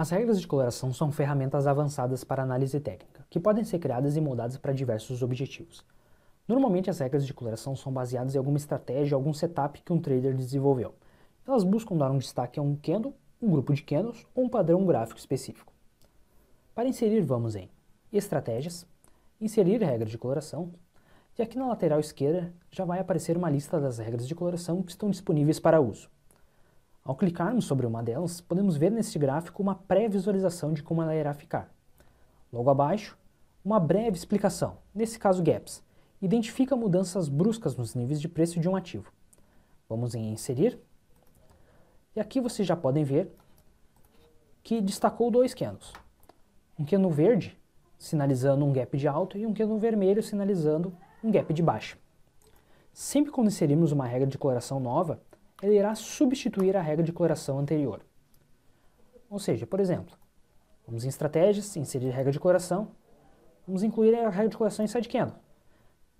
As regras de coloração são ferramentas avançadas para análise técnica, que podem ser criadas e moldadas para diversos objetivos. Normalmente, as regras de coloração são baseadas em alguma estratégia algum setup que um trader desenvolveu. Elas buscam dar um destaque a um candle, um grupo de candles ou um padrão gráfico específico. Para inserir, vamos em Estratégias, Inserir regra de coloração, e aqui na lateral esquerda já vai aparecer uma lista das regras de coloração que estão disponíveis para uso. Ao clicarmos sobre uma delas, podemos ver neste gráfico uma pré-visualização de como ela irá ficar. Logo abaixo, uma breve explicação, nesse caso gaps, identifica mudanças bruscas nos níveis de preço de um ativo. Vamos em inserir. E aqui vocês já podem ver que destacou dois candles. Um candle verde, sinalizando um gap de alta, e um candle vermelho, sinalizando um gap de baixa. Sempre quando inserirmos uma regra de coloração nova, ele irá substituir a regra de coloração anterior. Ou seja, por exemplo, vamos em estratégias, inserir regra de coloração, vamos incluir a regra de coloração inside candle,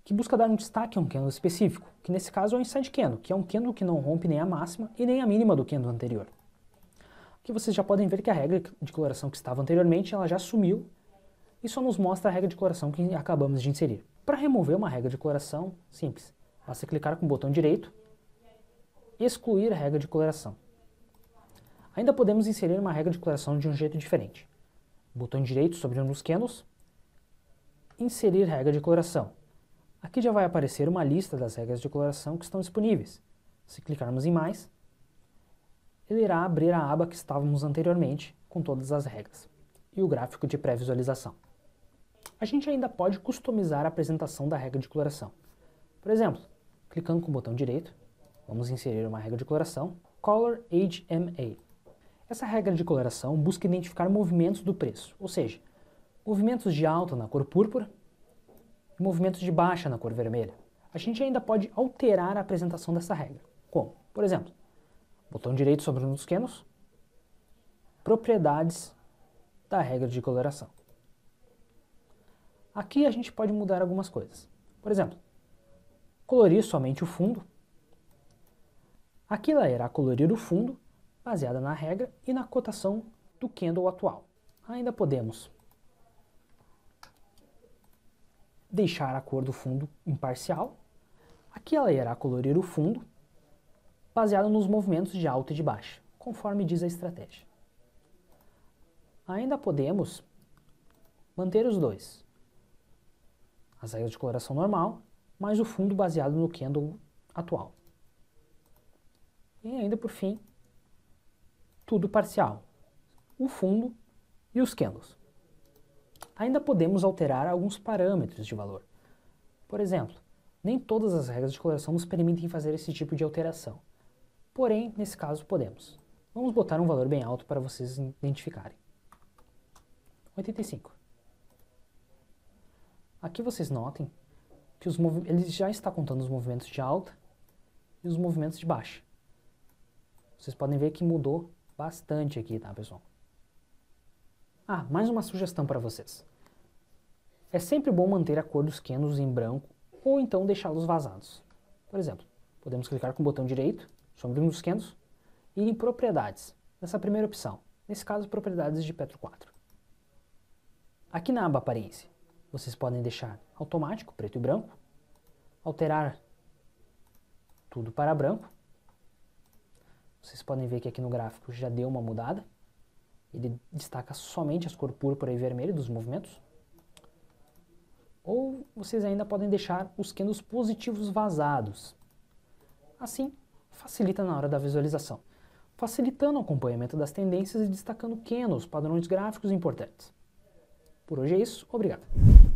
que busca dar um destaque a um candle específico, que nesse caso é o inside candle, que é um candle que não rompe nem a máxima e nem a mínima do candle anterior. Aqui vocês já podem ver que a regra de coloração que estava anteriormente, ela já sumiu e só nos mostra a regra de coloração que acabamos de inserir. Para remover uma regra de coloração, simples, basta clicar com o botão direito excluir a regra de coloração. Ainda podemos inserir uma regra de coloração de um jeito diferente. Botão direito sobre um dos canos, inserir regra de coloração. Aqui já vai aparecer uma lista das regras de coloração que estão disponíveis. Se clicarmos em mais, ele irá abrir a aba que estávamos anteriormente com todas as regras e o gráfico de pré-visualização. A gente ainda pode customizar a apresentação da regra de coloração. Por exemplo, clicando com o botão direito, Vamos inserir uma regra de coloração, color HMA. Essa regra de coloração busca identificar movimentos do preço, ou seja, movimentos de alta na cor púrpura e movimentos de baixa na cor vermelha. A gente ainda pode alterar a apresentação dessa regra, como, por exemplo, botão direito sobre um dos quenos, propriedades da regra de coloração. Aqui a gente pode mudar algumas coisas. Por exemplo, colorir somente o fundo Aquila irá colorir o fundo, baseada na regra e na cotação do candle atual. Ainda podemos deixar a cor do fundo imparcial. Aqui ela irá colorir o fundo, baseado nos movimentos de alta e de baixa, conforme diz a estratégia. Ainda podemos manter os dois. As regras de coloração normal, mais o fundo baseado no candle atual. E ainda por fim, tudo parcial, o fundo e os candles. Ainda podemos alterar alguns parâmetros de valor. Por exemplo, nem todas as regras de coloração nos permitem fazer esse tipo de alteração. Porém, nesse caso, podemos. Vamos botar um valor bem alto para vocês identificarem. 85. Aqui vocês notem que ele já está contando os movimentos de alta e os movimentos de baixa. Vocês podem ver que mudou bastante aqui, tá, pessoal? Ah, mais uma sugestão para vocês. É sempre bom manter a cor dos canos em branco ou então deixá-los vazados. Por exemplo, podemos clicar com o botão direito, sombrinho dos canos, e ir em propriedades, nessa primeira opção. Nesse caso, propriedades de Petro 4. Aqui na aba aparência, vocês podem deixar automático, preto e branco, alterar tudo para branco, vocês podem ver que aqui no gráfico já deu uma mudada. Ele destaca somente as cor púrpura e vermelho dos movimentos. Ou vocês ainda podem deixar os candles positivos vazados. Assim, facilita na hora da visualização, facilitando o acompanhamento das tendências e destacando candles, padrões gráficos importantes. Por hoje é isso, obrigado.